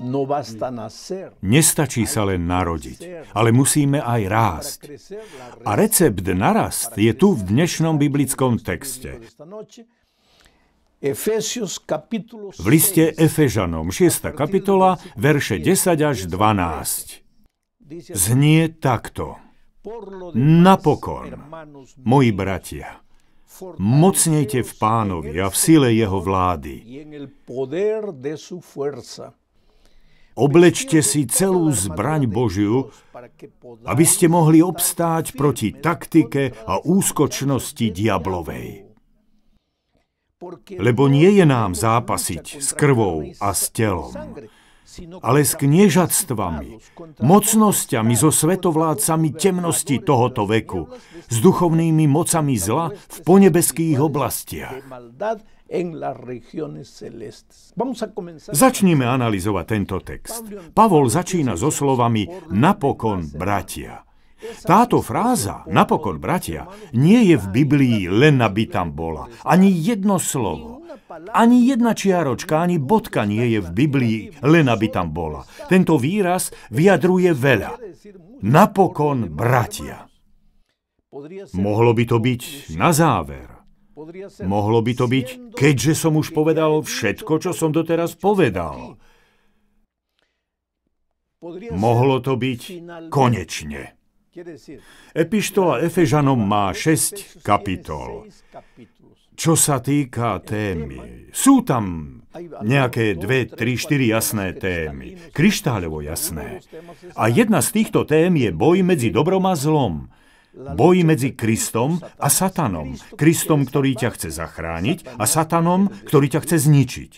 No Nestačí sa len narodiť, ale musíme aj rásť. A recept na rast je tu v dnešnom biblickom texte. V liste Efežanom 6. kapitola, verše 10 až 12. Znie takto. Napokon, moji bratia, mocnejte v pánovi a v sile jeho vlády. Oblečte si celú zbraň Božiu, aby ste mohli obstáť proti taktike a úskočnosti diablovej. Lebo nie je nám zápasiť s krvou a s telom, ale s kniežatstvami, mocnosťami so svetovládcami temnosti tohoto veku, s duchovnými mocami zla v ponebeských oblastiach. Začnime analyzovať tento text. Pavol začína so slovami napokon, bratia. Táto fráza, napokon bratia, nie je v Biblii len aby tam bola. Ani jedno slovo. Ani jedna čiaročka, ani bodka nie je v Biblii len aby tam bola. Tento výraz vyjadruje veľa. Napokon bratia. Mohlo by to byť na záver. Mohlo by to byť, keďže som už povedal všetko, čo som doteraz povedal. Mohlo to byť konečne. Epištola Efežanom má 6 kapitol. Čo sa týka témy, sú tam nejaké dve, tri, štyri jasné témy, kryštáľovo jasné. A jedna z týchto tém je boj medzi dobrom a zlom. Boj medzi Kristom a Satanom. Kristom, ktorý ťa chce zachrániť a Satanom, ktorý ťa chce zničiť.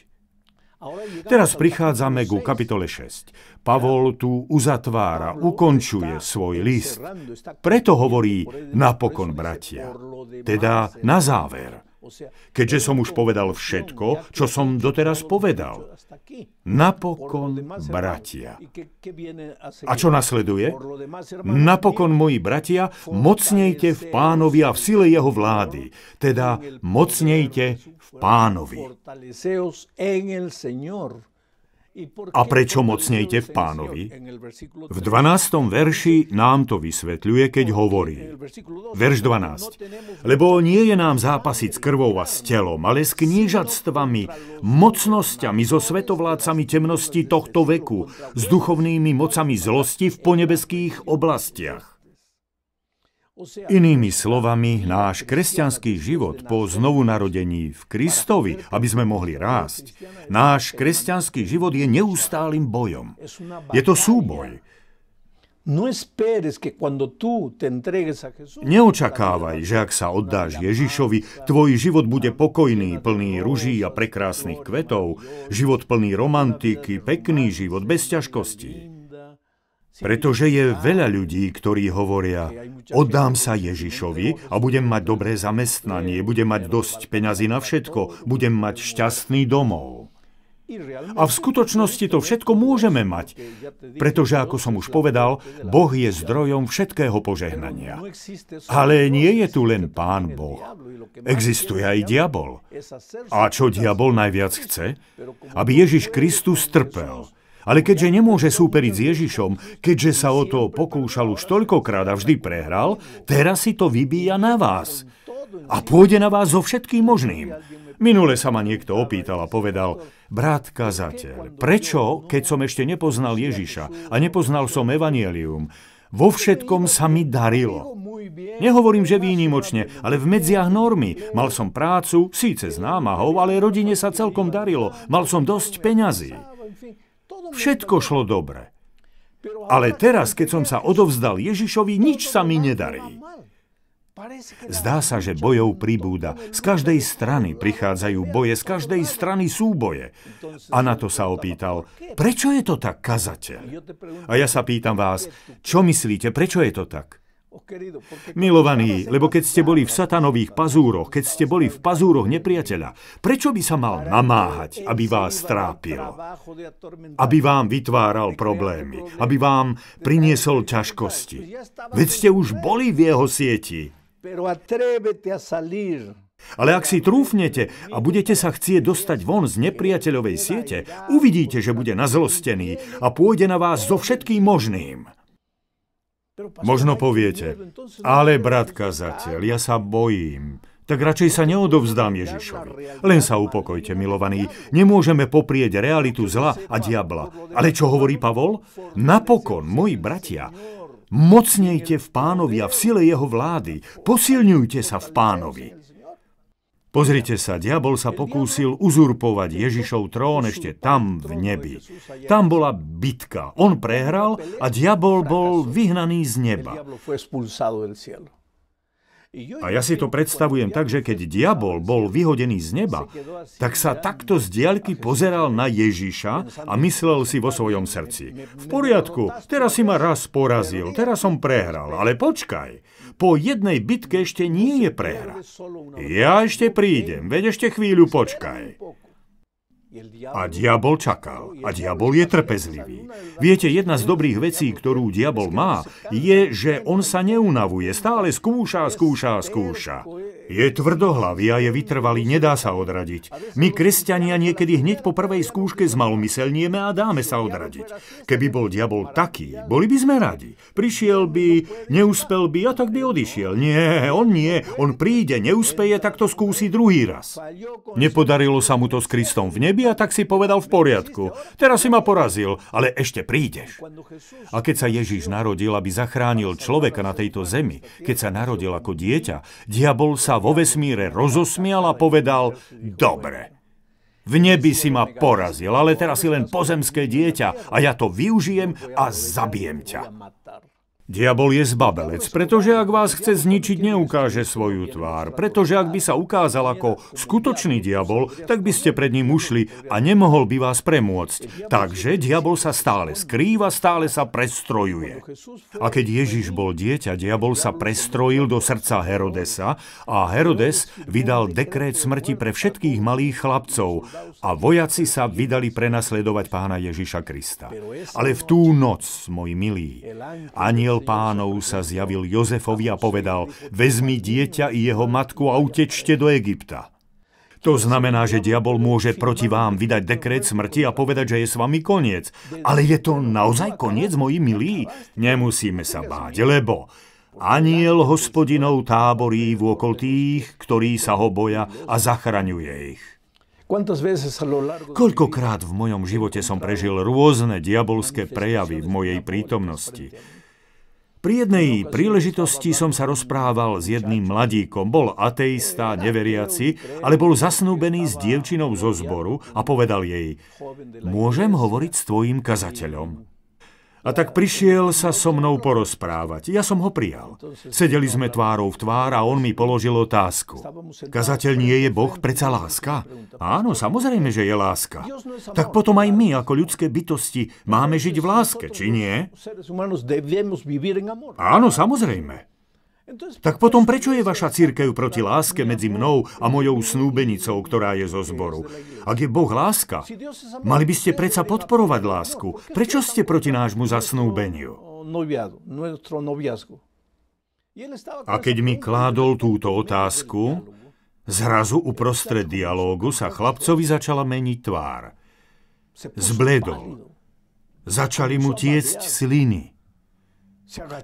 Teraz prichádzame ku kapitole 6. Pavol tu uzatvára, ukončuje svoj list. Preto hovorí napokon, bratia. Teda na záver. Keďže som už povedal všetko, čo som doteraz povedal. Napokon, bratia. A čo nasleduje? Napokon, moji bratia, mocnejte v pánovi a v sile jeho vlády. Teda mocnejte v pánovi. A prečo mocnejte v pánovi? V 12. verši nám to vysvetľuje, keď hovorí. Verš 12. No Lebo nie je nám zápasiť s krvou a s telom, ale s knížatstvami, mocnosťami, so svetovládcami temnosti tohto veku, s duchovnými mocami zlosti v ponebeských oblastiach. Inými slovami, náš kresťanský život po znovunarodení v Kristovi, aby sme mohli rásť, náš kresťanský život je neustálým bojom. Je to súboj. No Neočakávaj, že ak sa oddáš Ježišovi, tvoj život bude pokojný, plný ruží a prekrásnych kvetov, život plný romantiky, pekný život bez ťažkostí. Pretože je veľa ľudí, ktorí hovoria, oddám sa Ježišovi a budem mať dobré zamestnanie, budem mať dosť peňazí na všetko, budem mať šťastný domov. A v skutočnosti to všetko môžeme mať, pretože, ako som už povedal, Boh je zdrojom všetkého požehnania. Ale nie je tu len Pán Boh. Existuje aj diabol. A čo diabol najviac chce? Aby Ježiš Kristus trpel, ale keďže nemôže súperiť s Ježišom, keďže sa o to pokúšal už toľkokrát a vždy prehral, teraz si to vybíja na vás. A pôjde na vás so všetkým možným. Minule sa ma niekto opýtal a povedal, brat kazateľ, prečo, keď som ešte nepoznal Ježiša a nepoznal som Evangelium, vo všetkom sa mi darilo. Nehovorím, že výnimočne, ale v medziach normy. Mal som prácu, síce s námahou, ale rodine sa celkom darilo. Mal som dosť peňazí. Všetko šlo dobre. Ale teraz, keď som sa odovzdal Ježišovi, nič sa mi nedarí. Zdá sa, že bojov pribúda. Z každej strany prichádzajú boje, z každej strany sú boje. A na to sa opýtal, prečo je to tak, kazateľ? A ja sa pýtam vás, čo myslíte, prečo je to tak? Milovaní, lebo keď ste boli v satanových pazúroch, keď ste boli v pazúroch nepriateľa, prečo by sa mal namáhať, aby vás trápil? Aby vám vytváral problémy, aby vám priniesol ťažkosti. Veď ste už boli v jeho sieti. Ale ak si trúfnete a budete sa chcieť dostať von z nepriateľovej siete, uvidíte, že bude nazlostený a pôjde na vás so všetkým možným. Možno poviete, no ale brat kazateľ, ja sa bojím, tak radšej sa neodovzdám Ježišovi. Len sa upokojte, milovaní. Nemôžeme poprieť realitu zla a diabla. Ale čo hovorí Pavol? Napokon, moji bratia, mocnejte v pánovi a v sile jeho vlády. Posilňujte sa v pánovi. Pozrite sa, diabol sa pokúsil uzurpovať Ježišov trón ešte tam v nebi. Tam bola bitka. On prehral a diabol bol vyhnaný z neba. A ja si to predstavujem tak, že keď diabol bol vyhodený z neba, tak sa takto z diaľky pozeral na Ježiša a myslel si vo svojom srdci. V poriadku, teraz si ma raz porazil, teraz som prehral, ale počkaj. Po jednej bitke ešte nie je prehra. Ja ešte prídem, veď ešte chvíľu počkaj. A diabol čakal. A diabol je trpezlivý. Viete, jedna z dobrých vecí, ktorú diabol má, je, že on sa neunavuje. Stále skúša, skúša, skúša. Je tvrdohlavý a je vytrvalý, nedá sa odradiť. My, kresťania, niekedy hneď po prvej skúške zmalomyselnieme a dáme sa odradiť. Keby bol diabol taký, boli by sme radi. Prišiel by, neúspel by a tak by odišiel. Nie, on nie. On príde, neúspeje, tak to skúsi druhý raz. Nepodarilo sa mu to s Kristom v nebi, a tak si povedal v poriadku. Teraz si ma porazil, ale ešte prídeš. A keď sa Ježiš narodil, aby zachránil človeka na tejto zemi, keď sa narodil ako dieťa, diabol sa vo vesmíre rozosmial a povedal, dobre, v nebi si ma porazil, ale teraz si len pozemské dieťa a ja to využijem a zabijem ťa. Diabol je zbabelec, pretože ak vás chce zničiť, neukáže svoju tvár. Pretože ak by sa ukázal ako skutočný diabol, tak by ste pred ním ušli a nemohol by vás premôcť. Takže diabol sa stále skrýva, stále sa prestrojuje. A keď Ježiš bol dieťa, diabol sa prestrojil do srdca Herodesa a Herodes vydal dekrét smrti pre všetkých malých chlapcov a vojaci sa vydali prenasledovať pána Ježiša Krista. Ale v tú noc, môj milý, aniel aniel pánov sa zjavil Jozefovi a povedal, vezmi dieťa i jeho matku a utečte do Egypta. To znamená, že diabol môže proti vám vydať dekret smrti a povedať, že je s vami koniec. Ale je to naozaj koniec, moji milí? Nemusíme sa báť, lebo aniel hospodinov táborí vôkol tých, ktorí sa ho boja a zachraňuje ich. Koľkokrát v mojom živote som prežil rôzne diabolské prejavy v mojej prítomnosti. Pri jednej príležitosti som sa rozprával s jedným mladíkom. Bol ateista, neveriaci, ale bol zasnúbený s dievčinou zo zboru a povedal jej, môžem hovoriť s tvojim kazateľom. A tak prišiel sa so mnou porozprávať. Ja som ho prijal. Sedeli sme tvárou v tvár a on mi položil otázku. Kazateľ nie je Boh preca láska? Áno, samozrejme, že je láska. Tak potom aj my, ako ľudské bytosti, máme žiť v láske, či nie? Áno, samozrejme. Tak potom prečo je vaša církev proti láske medzi mnou a mojou snúbenicou, ktorá je zo zboru? Ak je Boh láska, mali by ste predsa podporovať lásku. Prečo ste proti nášmu zasnúbeniu? A keď mi kládol túto otázku, zrazu uprostred dialógu sa chlapcovi začala meniť tvár. Zbledol. Začali mu tiecť sliny.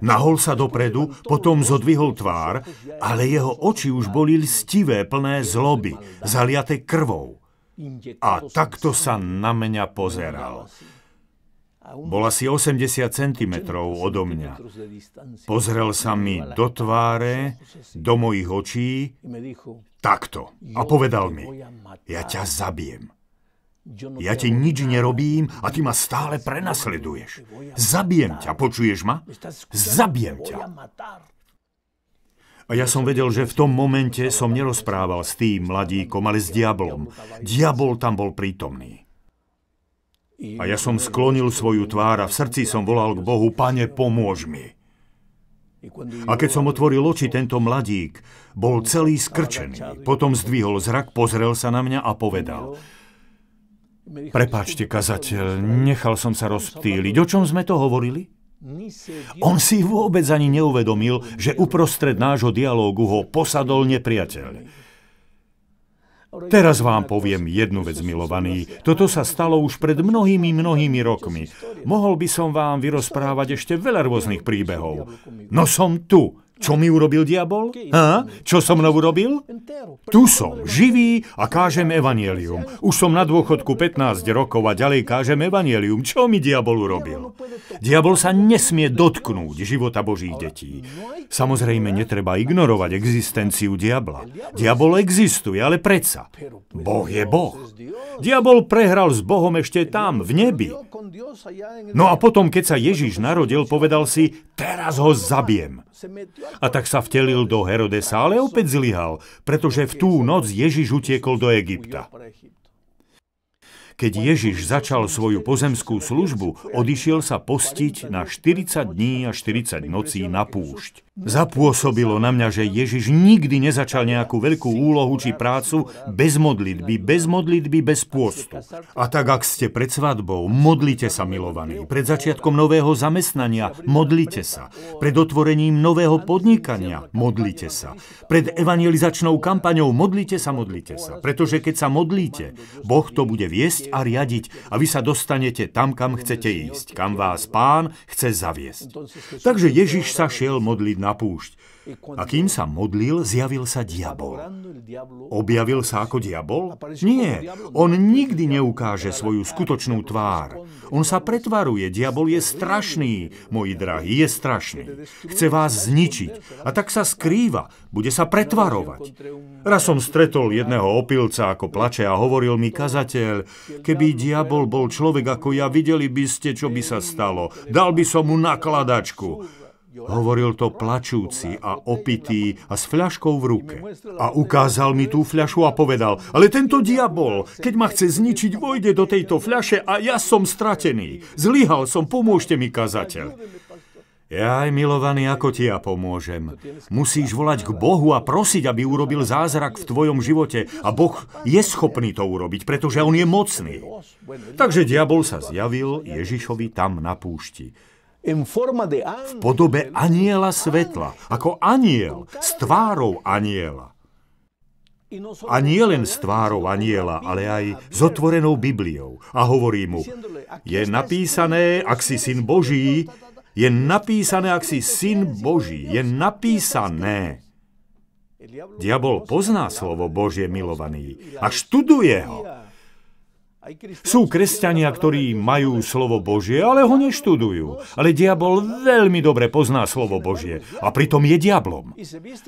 Nahol sa dopredu, potom zodvihol tvár, ale jeho oči už boli lstivé, plné zloby, zaliate krvou. A takto sa na mňa pozeral. Bol asi 80 cm odo mňa. Pozrel sa mi do tváre, do mojich očí, takto. A povedal mi, ja ťa zabijem. No ja ti nič nerobím a ty ma stále prenasleduješ. Zabijem ťa, počuješ ma? Zabijem ťa. A ja som vedel, že v tom momente som nerozprával s tým mladíkom, ale s diablom. Diabol tam bol prítomný. A ja som sklonil svoju tvár a v srdci som volal k Bohu, Pane, pomôž mi. A keď som otvoril oči, tento mladík bol celý skrčený. Potom zdvihol zrak, pozrel sa na mňa a povedal, Prepáčte, kazateľ, nechal som sa rozptýliť. O čom sme to hovorili? On si vôbec ani neuvedomil, že uprostred nášho dialógu ho posadol nepriateľ. Teraz vám poviem jednu vec, milovaný. Toto sa stalo už pred mnohými, mnohými rokmi. Mohol by som vám vyrozprávať ešte veľa rôznych príbehov. No som tu, čo mi urobil diabol? Ha? Čo so mnou urobil? Tu som, živý a kážem evanielium. Už som na dôchodku 15 rokov a ďalej kážem evanielium. Čo mi diabol urobil? Diabol sa nesmie dotknúť života Božích detí. Samozrejme, netreba ignorovať existenciu diabla. Diabol existuje, ale predsa. Boh je Boh. Diabol prehral s Bohom ešte tam, v nebi. No a potom, keď sa Ježiš narodil, povedal si, teraz ho zabijem. A tak sa vtelil do Herodesa, ale opäť zlyhal, pretože v tú noc Ježiš utiekol do Egypta. Keď Ježiš začal svoju pozemskú službu, odišiel sa postiť na 40 dní a 40 nocí na púšť. Zapôsobilo na mňa, že Ježiš nikdy nezačal nejakú veľkú úlohu či prácu bez modlitby, bez modlitby, bez pôstu. A tak, ak ste pred svadbou, modlite sa, milovaní. Pred začiatkom nového zamestnania, modlite sa. Pred otvorením nového podnikania, modlite sa. Pred evangelizačnou kampaňou, modlite sa, modlite sa. Pretože keď sa modlíte, Boh to bude viesť a riadiť a vy sa dostanete tam, kam chcete ísť, kam vás pán chce zaviesť. Takže Ježiš sa šiel modliť na na púšť. E a kým sa modlil, zjavil sa diabol. Objavil sa ako diabol? Nie, on nikdy neukáže svoju skutočnú tvár. On sa pretvaruje, diabol je strašný, moji drahí, je strašný. Chce vás zničiť a tak sa skrýva, bude sa pretvarovať. Raz som stretol jedného opilca, ako plače a hovoril mi kazateľ, keby diabol bol človek ako ja, videli by ste, čo by sa stalo. Dal by som mu nakladačku. Hovoril to plačúci a opitý a s fľaškou v ruke. A ukázal mi tú fľašu a povedal, ale tento diabol, keď ma chce zničiť, vojde do tejto fľaše a ja som stratený. Zlyhal som, pomôžte mi, kazateľ. Ja aj milovaný, ako ti ja pomôžem. Musíš volať k Bohu a prosiť, aby urobil zázrak v tvojom živote. A Boh je schopný to urobiť, pretože On je mocný. Takže diabol sa zjavil Ježišovi tam na púšti v podobe aniela svetla, ako aniel, s tvárou aniela. No a nie len s tvárou aniela, ale aj s otvorenou Bibliou. A hovorí mu, je napísané, ak si syn Boží, je napísané, ak si syn Boží, je napísané. Diabol pozná slovo Božie milovaný a študuje ho. Sú kresťania, ktorí majú slovo Božie, ale ho neštudujú. Ale diabol veľmi dobre pozná slovo Božie a pritom je diablom.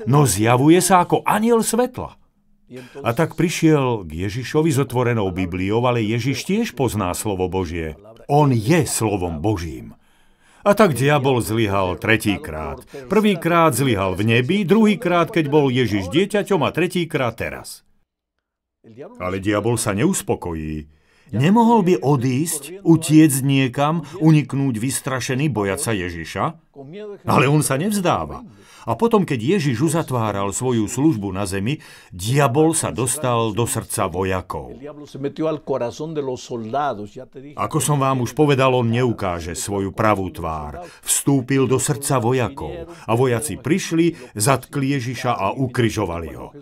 No zjavuje sa ako aniel svetla. A tak prišiel k Ježišovi s otvorenou Bibliou, ale Ježiš tiež pozná slovo Božie. On je slovom Božím. A tak diabol zlyhal tretíkrát. Prvýkrát zlyhal v nebi, druhýkrát, keď bol Ježiš dieťaťom a tretíkrát teraz. Ale diabol sa neuspokojí. Nemohol by odísť, utiecť niekam, uniknúť vystrašený, bojaca Ježiša? Ale on sa nevzdáva. A potom, keď Ježiš uzatváral svoju službu na zemi, diabol sa dostal do srdca vojakov. Ako som vám už povedal, on neukáže svoju pravú tvár. Vstúpil do srdca vojakov a vojaci prišli, zatkli Ježiša a ukryžovali ho.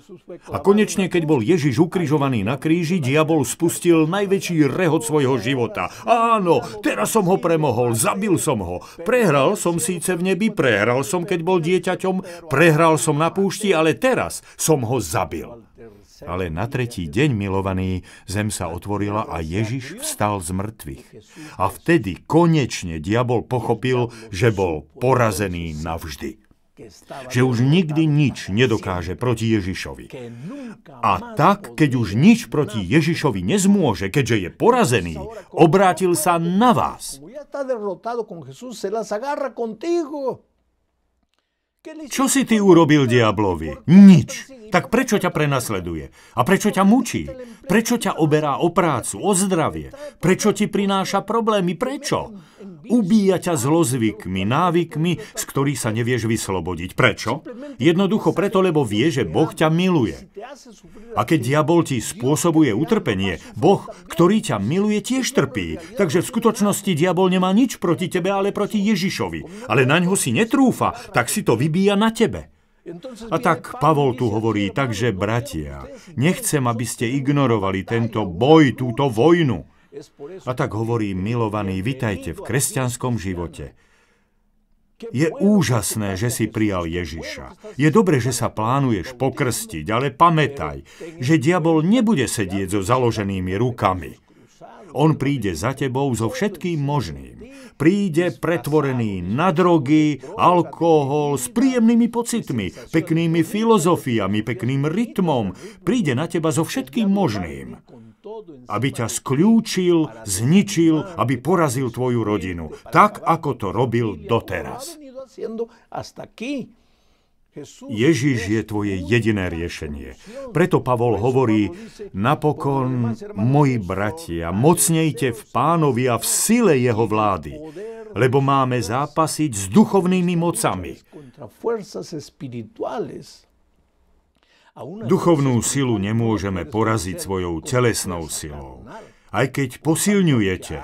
A konečne, keď bol Ježiš ukryžovaný na kríži, diabol spustil najväčší rehot svojho života. Áno, teraz som ho premohol, zabil som ho, prehral som si tisíce v nebi, prehral som, keď bol dieťaťom, prehral som na púšti, ale teraz som ho zabil. Ale na tretí deň, milovaný, zem sa otvorila a Ježiš vstal z mŕtvych. A vtedy konečne diabol pochopil, že bol porazený navždy že už nikdy nič nedokáže proti Ježišovi. A tak, keď už nič proti Ježišovi nezmôže, keďže je porazený, obrátil sa na vás. Čo si ty urobil diablovi? Nič. Tak prečo ťa prenasleduje? A prečo ťa mučí? Prečo ťa oberá o prácu, o zdravie? Prečo ti prináša problémy? Prečo? Ubíja ťa zlozvykmi, návykmi, z ktorých sa nevieš vyslobodiť. Prečo? Jednoducho preto, lebo vie, že Boh ťa miluje. A keď diabol ti spôsobuje utrpenie, Boh, ktorý ťa miluje, tiež trpí. Takže v skutočnosti diabol nemá nič proti tebe, ale proti Ježišovi. Ale na ňo si netrúfa, tak si to vybíja na tebe. A tak Pavol tu hovorí, takže bratia, nechcem, aby ste ignorovali tento boj, túto vojnu. A tak hovorí milovaný, vitajte v kresťanskom živote. Je úžasné, že si prijal Ježiša. Je dobre, že sa plánuješ pokrstiť, ale pamätaj, že diabol nebude sedieť so založenými rukami. On príde za tebou so všetkým možným. Príde pretvorený na drogy, alkohol, s príjemnými pocitmi, peknými filozofiami, pekným rytmom. Príde na teba so všetkým možným aby ťa skľúčil, zničil, aby porazil tvoju rodinu, tak ako to robil doteraz. Ježiš je tvoje jediné riešenie. Preto Pavol hovorí, napokon, moji bratia, mocnejte v pánovi a v sile jeho vlády, lebo máme zápasiť s duchovnými mocami. Duchovnú silu nemôžeme poraziť svojou telesnou silou. Aj keď posilňujete,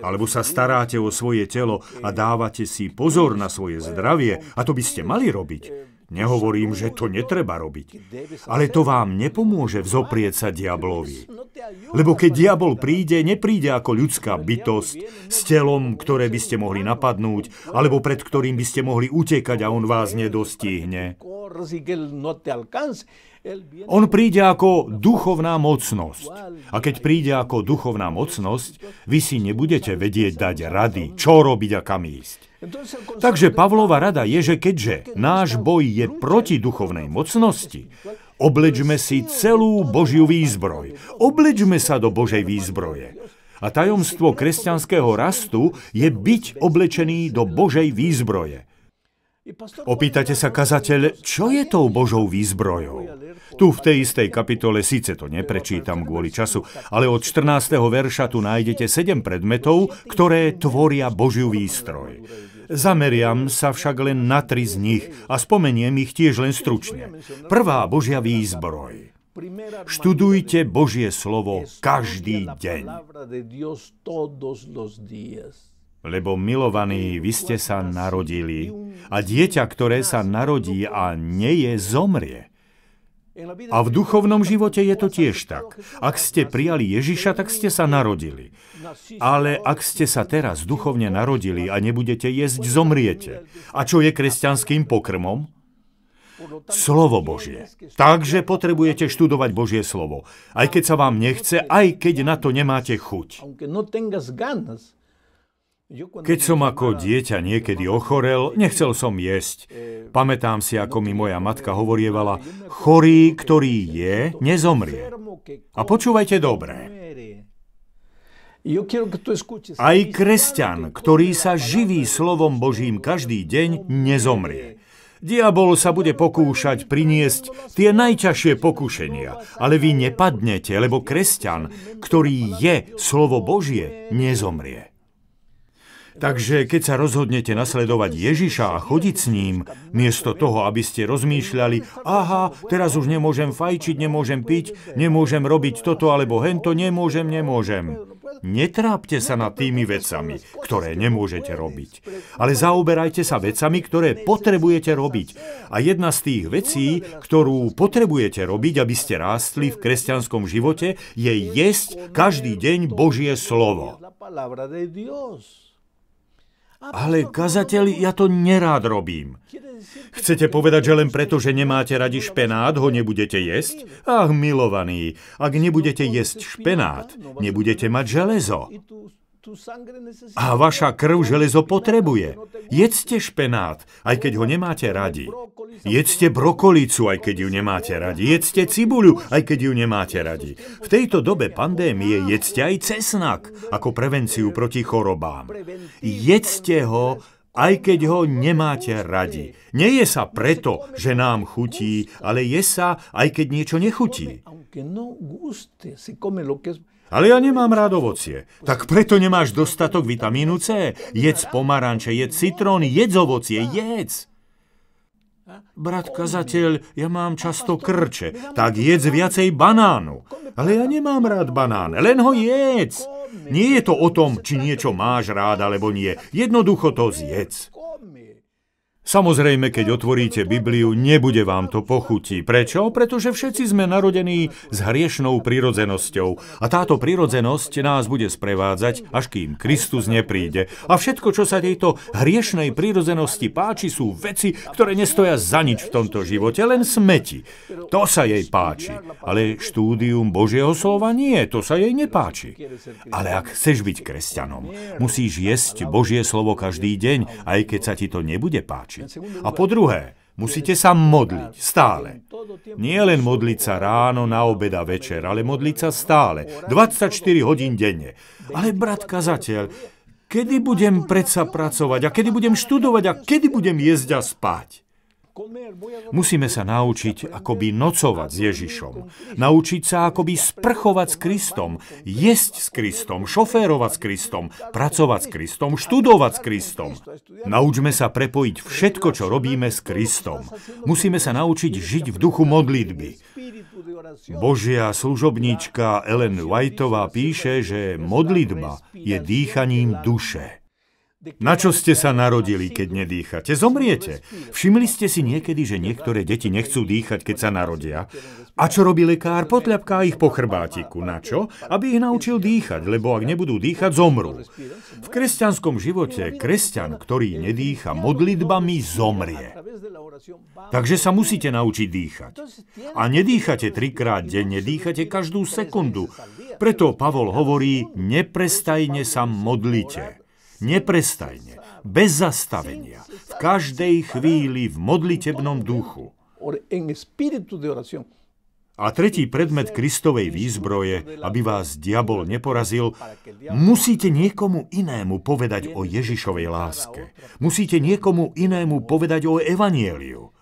alebo sa staráte o svoje telo a dávate si pozor na svoje zdravie, a to by ste mali robiť, Nehovorím, že to netreba robiť, ale to vám nepomôže vzoprieť sa diablovi. Lebo keď diabol príde, nepríde ako ľudská bytosť s telom, ktoré by ste mohli napadnúť, alebo pred ktorým by ste mohli utekať a on vás nedostihne. On príde ako duchovná mocnosť. A keď príde ako duchovná mocnosť, vy si nebudete vedieť dať rady, čo robiť a kam ísť. Takže Pavlova rada je, že keďže náš boj je proti duchovnej mocnosti, oblečme si celú Božiu výzbroj. Oblečme sa do Božej výzbroje. A tajomstvo kresťanského rastu je byť oblečený do Božej výzbroje. Opýtate sa kazateľ, čo je tou Božou výzbrojou? Tu v tej istej kapitole síce to neprečítam kvôli času, ale od 14. verša tu nájdete 7 predmetov, ktoré tvoria Božiu výstroj. Zameriam sa však len na tri z nich a spomeniem ich tiež len stručne. Prvá Božia výzbroj. Študujte Božie slovo každý deň. Lebo milovaní, vy ste sa narodili a dieťa, ktoré sa narodí a nie je, zomrie. A v duchovnom živote je to tiež tak. Ak ste prijali Ježiša, tak ste sa narodili. Ale ak ste sa teraz duchovne narodili a nebudete jesť, zomriete. A čo je kresťanským pokrmom? Slovo Božie. Takže potrebujete študovať Božie slovo. Aj keď sa vám nechce, aj keď na to nemáte chuť. Keď som ako dieťa niekedy ochorel, nechcel som jesť. Pamätám si, ako mi moja matka hovorievala, chorý, ktorý je, nezomrie. A počúvajte dobre. Aj kresťan, ktorý sa živí slovom Božím každý deň, nezomrie. Diabol sa bude pokúšať priniesť tie najťažšie pokušenia, ale vy nepadnete, lebo kresťan, ktorý je slovo Božie, nezomrie. Takže keď sa rozhodnete nasledovať Ježiša a chodiť s ním, miesto toho, aby ste rozmýšľali, aha, teraz už nemôžem fajčiť, nemôžem piť, nemôžem robiť toto alebo hento, nemôžem, nemôžem. Netrápte sa nad tými vecami, ktoré nemôžete robiť, ale zaoberajte sa vecami, ktoré potrebujete robiť. A jedna z tých vecí, ktorú potrebujete robiť, aby ste rástli v kresťanskom živote, je jesť každý deň Božie slovo. Ale kazateľ ja to nerád robím. Chcete povedať, že len preto, že nemáte radi špenát, ho nebudete jesť? Ach, milovaný, ak nebudete jesť špenát, nebudete mať železo. A vaša krv železo potrebuje. Jedzte špenát, aj keď ho nemáte radi. Jedzte brokolicu, aj keď ju nemáte radi. Jedzte cibuľu, aj keď ju nemáte radi. V tejto dobe pandémie jedzte aj cesnak, ako prevenciu proti chorobám. Jedzte ho, aj keď ho nemáte radi. Neje sa preto, že nám chutí, ale je sa, aj keď niečo nechutí. Ale ja nemám rád ovocie. Tak preto nemáš dostatok vitamínu C. Jedz pomaranče, jedz citrón, jedz ovocie, jedz. Brat kazateľ, ja mám často krče, tak jedz viacej banánu. Ale ja nemám rád banán, len ho jedz. Nie je to o tom, či niečo máš rád alebo nie. Jednoducho to zjedz. Samozrejme, keď otvoríte Bibliu, nebude vám to pochutí. Prečo? Pretože všetci sme narodení s hriešnou prirodzenosťou. A táto prirodzenosť nás bude sprevádzať, až kým Kristus nepríde. A všetko, čo sa tejto hriešnej prirodzenosti páči, sú veci, ktoré nestoja za nič v tomto živote, len smeti. To sa jej páči. Ale štúdium Božieho slova nie, to sa jej nepáči. Ale ak chceš byť kresťanom, musíš jesť Božie slovo každý deň, aj keď sa ti to nebude páčiť učiť. A po druhé, musíte sa modliť stále. Nie len modliť sa ráno, na obeda večer, ale modliť sa stále, 24 hodín denne. Ale brat kazateľ, kedy budem predsa pracovať a kedy budem študovať a kedy budem jesť a spať? Musíme sa naučiť, akoby nocovať s Ježišom. Naučiť sa, akoby sprchovať s Kristom, jesť s Kristom, šoférovať s Kristom, pracovať s Kristom, študovať s Kristom. Naučme sa prepojiť všetko, čo robíme s Kristom. Musíme sa naučiť žiť v duchu modlitby. Božia služobníčka Ellen Whiteová píše, že modlitba je dýchaním duše. Na čo ste sa narodili, keď nedýchate? Zomriete. Všimli ste si niekedy, že niektoré deti nechcú dýchať, keď sa narodia? A čo robí lekár? Potľapká ich po chrbátiku. Na čo? Aby ich naučil dýchať, lebo ak nebudú dýchať, zomrú. V kresťanskom živote kresťan, ktorý nedýcha modlitbami, zomrie. Takže sa musíte naučiť dýchať. A nedýchate trikrát denne, dýchate každú sekundu. Preto Pavol hovorí, neprestajne sa modlite neprestajne, bez zastavenia, v každej chvíli v modlitebnom duchu. A tretí predmet Kristovej výzbroje, aby vás diabol neporazil, musíte niekomu inému povedať o Ježišovej láske. Musíte niekomu inému povedať o Evanieliu.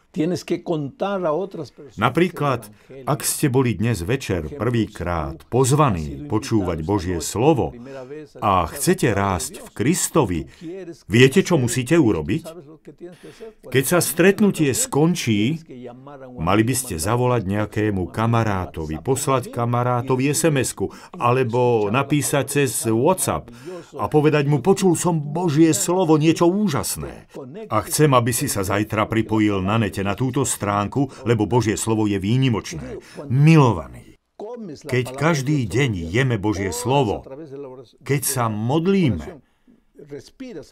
Napríklad, ak ste boli dnes večer prvýkrát pozvaní počúvať Božie slovo a chcete rásť v Kristovi, viete, čo musíte urobiť? Keď sa stretnutie skončí, mali by ste zavolať nejakému kamarátovi, poslať kamarátovi sms alebo napísať cez WhatsApp a povedať mu, počul som Božie slovo, niečo úžasné. A chcem, aby si sa zajtra pripojil na nete pozrite na túto stránku, lebo Božie slovo je výnimočné. Milovaný. keď každý deň jeme Božie slovo, keď sa modlíme,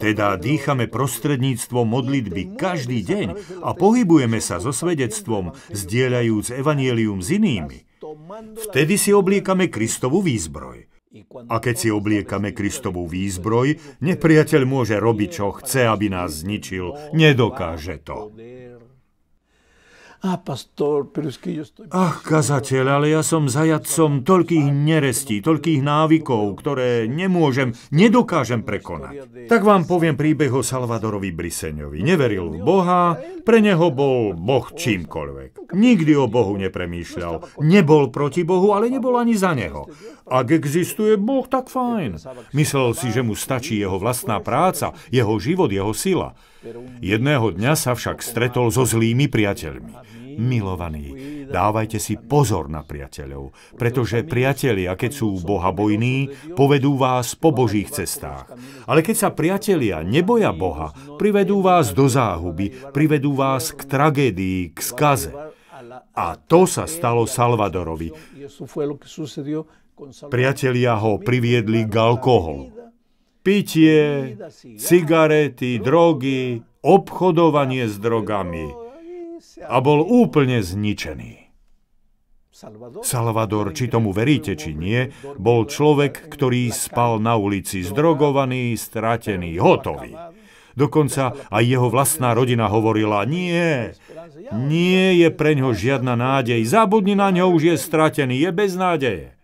teda dýchame prostredníctvom modlitby každý deň a pohybujeme sa so svedectvom, zdieľajúc evanielium s inými, vtedy si obliekame Kristovu výzbroj. A keď si obliekame Kristovú výzbroj, nepriateľ môže robiť, čo chce, aby nás zničil. Nedokáže to. A ah, pastor, pero es que yo estoy... Ach, kazateľ, ale ja som zajadcom toľkých nerestí, toľkých návykov, ktoré nemôžem, nedokážem prekonať. Tak vám poviem príbeh o Salvadorovi Briseňovi. Neveril v Boha, pre neho bol Boh čímkoľvek. Nikdy o Bohu nepremýšľal. Nebol proti Bohu, ale nebol ani za neho. Ak existuje Boh, tak fajn. Myslel si, že mu stačí jeho vlastná práca, jeho život, jeho sila. Jedného dňa sa však stretol so zlými priateľmi. Milovaní, dávajte si pozor na priateľov, pretože priatelia, keď sú bohabojní, povedú vás po božích cestách. Ale keď sa priatelia neboja Boha, privedú vás do záhuby, privedú vás k tragédii, k skaze. A to sa stalo Salvadorovi. Priatelia ho priviedli k alkoholu pitie, cigarety, drogy, obchodovanie s drogami a bol úplne zničený. Salvador, či tomu veríte, či nie, bol človek, ktorý spal na ulici, zdrogovaný, stratený, hotový. Dokonca aj jeho vlastná rodina hovorila, nie, nie je preňho žiadna nádej, zabudni na ňo, už je stratený, je bez nádeje.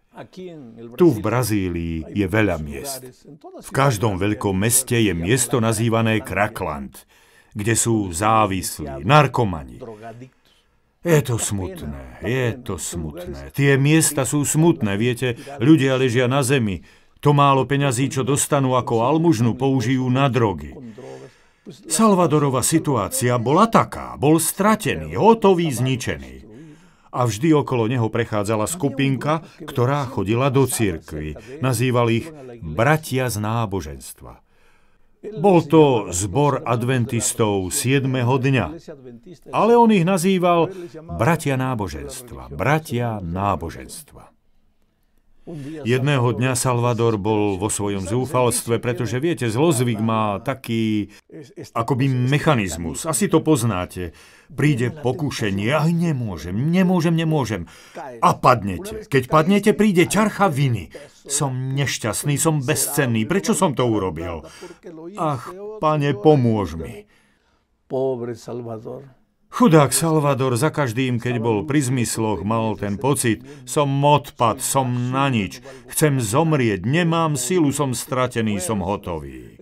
Tu v Brazílii je veľa miest. V každom veľkom meste je miesto nazývané Krakland, kde sú závislí, narkomani. Je to smutné, je to smutné. Tie miesta sú smutné, viete, ľudia ležia na zemi. To málo peňazí, čo dostanú ako almužnu, použijú na drogy. Salvadorova situácia bola taká, bol stratený, hotový, zničený a vždy okolo neho prechádzala skupinka, ktorá chodila do cirkvy. Nazýval ich bratia z náboženstva. Bol to zbor adventistov 7. dňa, ale on ich nazýval bratia náboženstva, bratia náboženstva. Jedného dňa Salvador bol vo svojom zúfalstve, pretože viete, zlozvyk má taký akoby mechanizmus. Asi to poznáte. Príde pokušenie, aj nemôžem, nemôžem, nemôžem. A padnete. Keď padnete, príde ťarcha viny. Som nešťastný, som bezcenný. Prečo som to urobil? Ach, pane, pomôž mi. Pobre Salvador. Chudák Salvador za každým, keď bol pri zmysloch, mal ten pocit, som odpad, som na nič, chcem zomrieť, nemám silu, som stratený, som hotový.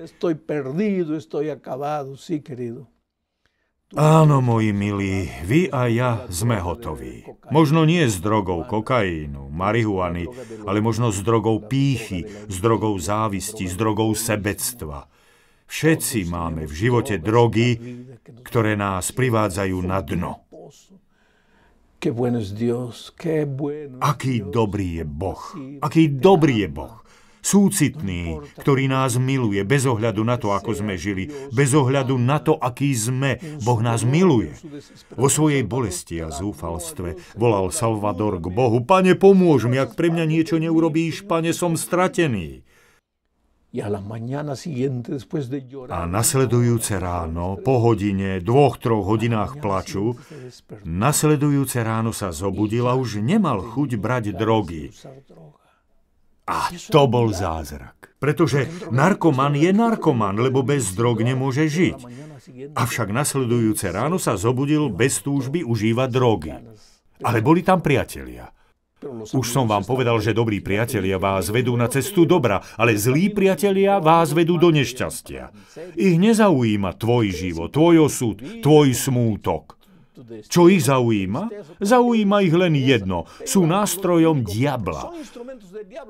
Áno, moji milí, vy a ja sme hotoví. Možno nie s drogou kokainu, marihuany, ale možno s drogou pýchy, s drogou závisti, s drogou sebectva. Všetci máme v živote drogy, ktoré nás privádzajú na dno. Aký dobrý je Boh. Aký dobrý je Boh. Súcitný, ktorý nás miluje bez ohľadu na to, ako sme žili, bez ohľadu na to, aký sme. Boh nás miluje. Vo svojej bolesti a zúfalstve volal Salvador k Bohu, Pane, pomôž mi, ak pre mňa niečo neurobíš, Pane, som stratený. A nasledujúce ráno, po hodine, dvoch, troch hodinách plaču, nasledujúce ráno sa zobudil a už nemal chuť brať drogy. A to bol zázrak. Pretože narkoman je narkoman, lebo bez drog nemôže žiť. Avšak nasledujúce ráno sa zobudil bez túžby užívať drogy. Ale boli tam priatelia. Už som vám povedal, že dobrí priatelia vás vedú na cestu dobra, ale zlí priatelia vás vedú do nešťastia. Ich nezaujíma tvoj život, tvoj osud, tvoj smútok. Čo ich zaujíma? Zaujíma ich len jedno. Sú nástrojom diabla.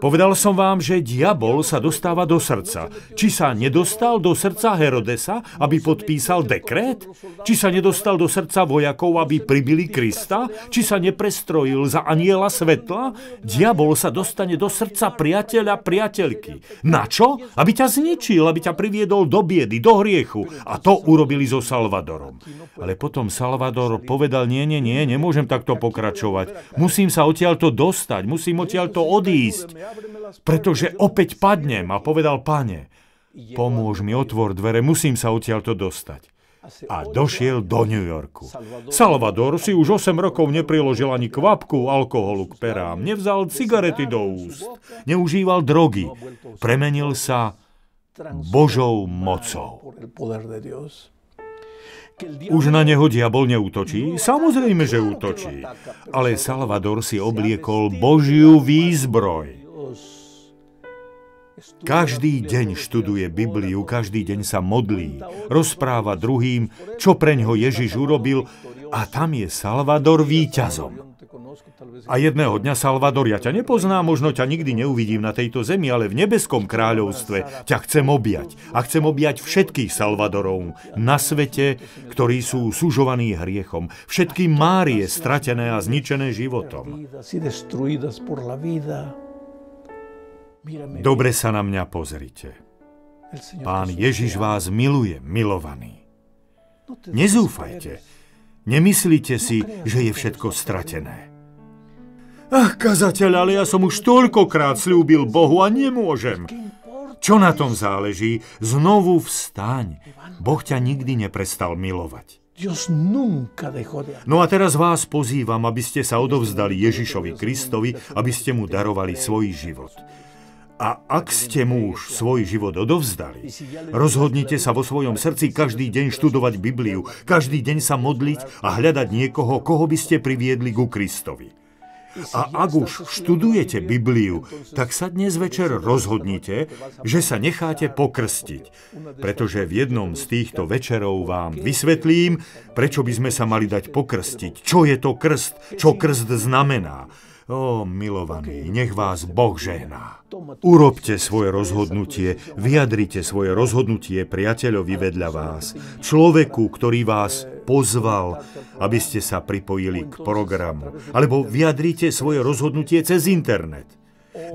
Povedal som vám, že diabol sa dostáva do srdca. Či sa nedostal do srdca Herodesa, aby podpísal dekret? Či sa nedostal do srdca vojakov, aby pribili Krista? Či sa neprestrojil za aniela svetla? Diabol sa dostane do srdca priateľa priateľky. Na čo? Aby ťa zničil, aby ťa priviedol do biedy, do hriechu. A to urobili so Salvadorom. Ale potom Salvador povedal, nie, nie, nie, nemôžem takto pokračovať. Musím sa odtiaľto dostať, musím odtiaľto odísť, pretože opäť padnem. A povedal, pane, pomôž mi, otvor dvere, musím sa odtiaľto dostať a došiel do New Yorku. Salvador si už 8 rokov nepriložil ani kvapku alkoholu k perám, nevzal cigarety do úst, neužíval drogy, premenil sa Božou mocou. Už na neho diabol neútočí? Samozrejme, že útočí. Ale Salvador si obliekol Božiu výzbroj. Každý deň študuje Bibliu, každý deň sa modlí, rozpráva druhým, čo preň ho Ježiš urobil a tam je Salvador víťazom. A jedného dňa, Salvador, ja ťa nepoznám, možno ťa nikdy neuvidím na tejto zemi, ale v nebeskom kráľovstve ťa chcem objať. A chcem objať všetkých Salvadorov na svete, ktorí sú sužovaní hriechom. Všetky Márie stratené a zničené životom. Dobre sa na mňa pozrite. Pán Ježiš vás miluje, milovaný. No Nezúfajte, Nemyslíte si, že je všetko stratené. Ach, kazateľ, ale ja som už toľkokrát slúbil Bohu a nemôžem. Čo na tom záleží? Znovu vstaň. Boh ťa nikdy neprestal milovať. No a teraz vás pozývam, aby ste sa odovzdali Ježišovi Kristovi, aby ste mu darovali svoj život. A ak ste mu už svoj život odovzdali, rozhodnite sa vo svojom srdci každý deň študovať Bibliu, každý deň sa modliť a hľadať niekoho, koho by ste priviedli ku Kristovi. A ak už študujete Bibliu, tak sa dnes večer rozhodnite, že sa necháte pokrstiť, pretože v jednom z týchto večerov vám vysvetlím, prečo by sme sa mali dať pokrstiť, čo je to krst, čo krst znamená Ó, milovaní, nech vás Boh žehná. Urobte svoje rozhodnutie, vyjadrite svoje rozhodnutie priateľovi vedľa vás, človeku, ktorý vás pozval, aby ste sa pripojili k programu, alebo vyjadrite svoje rozhodnutie cez internet.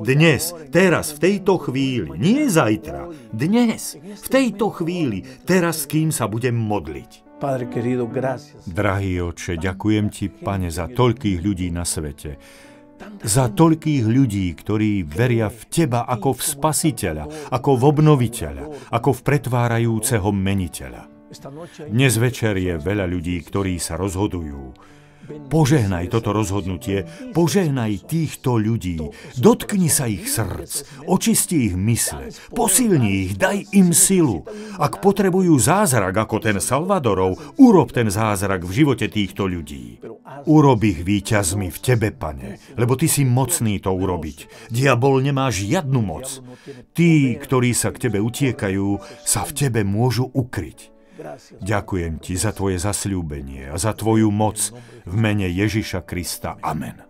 Dnes, teraz, v tejto chvíli, nie zajtra, dnes, v tejto chvíli, teraz, kým sa budem modliť. Drahý oče, ďakujem ti, pane, za toľkých ľudí na svete, za toľkých ľudí, ktorí veria v Teba ako v Spasiteľa, ako v obnoviteľa, ako v pretvárajúceho meniteľa. Dnes večer je veľa ľudí, ktorí sa rozhodujú, Požehnaj toto rozhodnutie, požehnaj týchto ľudí, dotkni sa ich srdc, očisti ich mysle, posilni ich, daj im silu. Ak potrebujú zázrak ako ten Salvadorov, urob ten zázrak v živote týchto ľudí. Urob ich víťazmi v Tebe, Pane, lebo Ty si mocný to urobiť. Diabol nemá žiadnu moc. Tí, ktorí sa k Tebe utiekajú, sa v Tebe môžu ukryť. Ďakujem ti za tvoje zasľúbenie a za tvoju moc v mene Ježiša Krista. Amen.